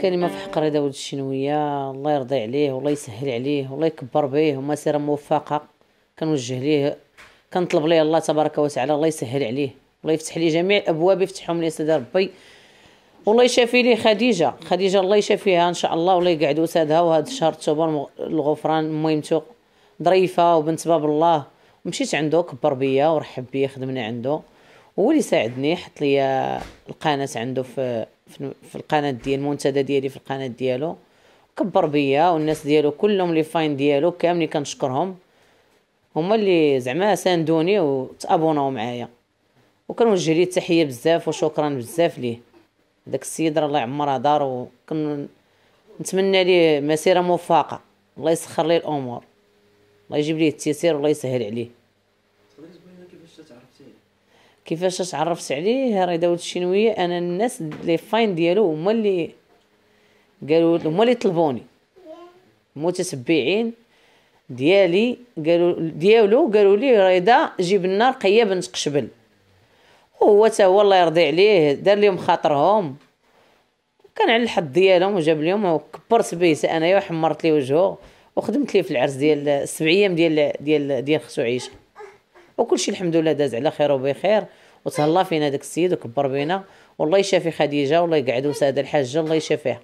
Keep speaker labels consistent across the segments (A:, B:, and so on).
A: كلمة في حق رضا داود الشنوية الله يرضي عليه والله يسهل عليه والله يكبر به ومسيرة موفقة كنوجه ليه كنطلب ليه الله تبارك وتعالى الله يسهل عليه الله يفتح لي جميع الابواب يفتحهم لي سيدي ربي والله يشافي لي خديجه خديجه الله يشافيها ان شاء الله والله يقعد وسادها وهذا الشهر اكتوبر الغفران مهمته ظريفه وبنت باب الله مشيت عنده كبر بيا ورحب بيا خدمنا عنده هو اللي ساعدني حط لي القناه عنده في في القناه ديال المنتدى ديالي في القناه ديالو كبر بيا والناس ديالو كلهم لي فاين ديالو كاملين كنشكرهم هما اللي زعما ساندوني وتابوناو معايا وكنوجه ليه التحيه بزاف وشكرا بزاف ليه داك السيد راه الله يعمرها دار وكن نتمنى ليه مسيره موفقه الله يسخر ليه الامور الله يجيب ليه التيسير والله يسهل عليه كيفاش تعرفت عليه رضا الشينويه انا الناس لي فاين ديالو هما اللي قالوا هما اللي طلبوني المتتبعين ديالي قالوا ديالو قالوا لي رضا جيب لنا رقيه بنت قشبل وهو تا هو الله يرضي عليه دار لهم خاطرهم كان على الحظ ديالهم وجاب لهم وكبرت به انايا وحمرت ليه وجهه وخدمت ليه في العرس ديال السبع ايام ديال ديال ديال, ديال, ديال خصو عيشه وكل شيء الحمد لله داز على خير وبخير وتهلا فينا داك السيد وكبر بينا والله يشافي خديجه والله يقعدوا ساده الحاجه الله يشافيها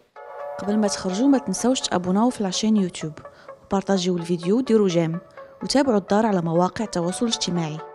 B: قبل ما تخرجوا ما تنساوش تابوناو في لاشين يوتيوب وبارطاجيو الفيديو وديروا جيم وتابعوا الدار على مواقع التواصل الاجتماعي